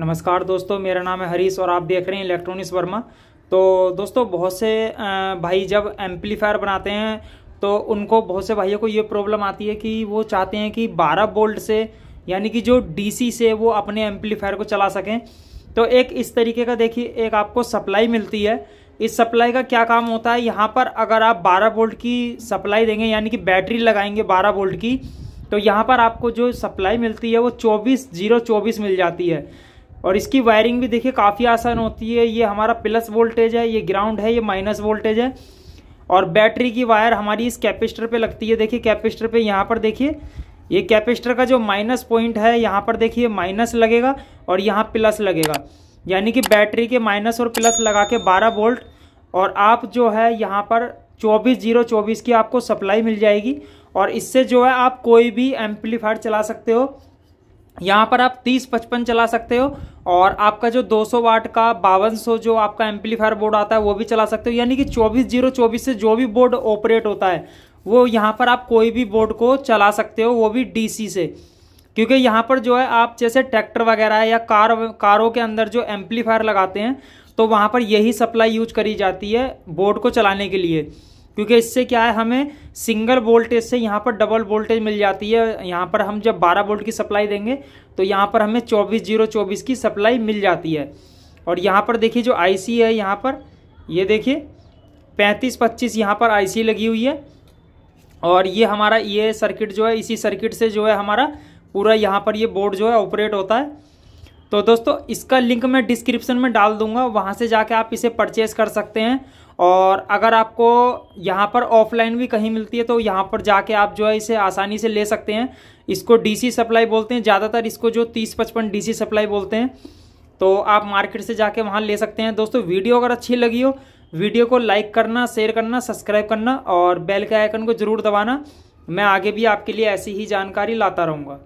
नमस्कार दोस्तों मेरा नाम है हरीश और आप देख रहे हैं इलेक्ट्रॉनिक्स वर्मा तो दोस्तों बहुत से भाई जब एम्पलीफायर बनाते हैं तो उनको बहुत से भाइयों को ये प्रॉब्लम आती है कि वो चाहते हैं कि 12 बोल्ट से यानी कि जो डीसी से वो अपने एम्पलीफायर को चला सकें तो एक इस तरीके का देखिए एक आपको सप्लाई मिलती है इस सप्लाई का क्या काम होता है यहाँ पर अगर आप बारह बोल्ट की सप्लाई देंगे यानी कि बैटरी लगाएंगे बारह बोल्ट की तो यहाँ पर आपको जो सप्लाई मिलती है वो चौबीस जीरो चौबीस मिल जाती है और इसकी वायरिंग भी देखिए काफ़ी आसान होती है ये हमारा प्लस वोल्टेज है ये ग्राउंड है ये माइनस वोल्टेज है और बैटरी की वायर हमारी इस कैपेसिटर पे लगती है देखिए कैपेसिटर पे यहाँ पर देखिए ये कैपेसिटर का जो माइनस पॉइंट है यहाँ पर देखिए माइनस लगेगा और यहाँ प्लस लगेगा यानी कि बैटरी के माइनस और प्लस लगा के बारह वोल्ट और आप जो है यहाँ पर चौबीस जीरो चौबीस की आपको सप्लाई मिल जाएगी और इससे जो है आप कोई भी एम्पलीफायर चला सकते हो यहाँ पर आप तीस पचपन चला सकते हो और आपका जो 200 वाट का बावन जो आपका एम्पलीफायर बोर्ड आता है वो भी चला सकते हो यानी कि चौबीस जीरो चौबीस से जो भी बोर्ड ऑपरेट होता है वो यहाँ पर आप कोई भी बोर्ड को चला सकते हो वो भी डीसी से क्योंकि यहाँ पर जो है आप जैसे ट्रैक्टर वगैरह या कार कारों के अंदर जो एम्पलीफायर लगाते हैं तो वहाँ पर यही सप्लाई यूज करी जाती है बोर्ड को चलाने के लिए क्योंकि इससे क्या है हमें सिंगल वोल्टेज से यहाँ पर डबल वोल्टेज मिल जाती है यहाँ पर हम जब 12 वोल्ट की सप्लाई देंगे तो यहाँ पर हमें चौबीस जीरो चौबीस की सप्लाई मिल जाती है और यहाँ पर देखिए जो आईसी है यहाँ पर ये देखिए पैंतीस पच्चीस यहाँ पर आईसी लगी हुई है और ये हमारा ये सर्किट जो है इसी सर्किट से जो है हमारा पूरा यहाँ पर ये बोर्ड जो है ऑपरेट होता है तो दोस्तों इसका लिंक मैं डिस्क्रिप्शन में डाल दूंगा वहाँ से जाके आप इसे परचेस कर सकते हैं और अगर आपको यहाँ पर ऑफलाइन भी कहीं मिलती है तो यहाँ पर जाके आप जो है इसे आसानी से ले सकते हैं इसको डीसी सप्लाई बोलते हैं ज़्यादातर इसको जो तीस पचपन डीसी सप्लाई बोलते हैं तो आप मार्केट से जाके वहाँ ले सकते हैं दोस्तों वीडियो अगर अच्छी लगी हो वीडियो को लाइक करना शेयर करना सब्सक्राइब करना और बेल के आइकन को ज़रूर दबाना मैं आगे भी आपके लिए ऐसी ही जानकारी लाता रहूँगा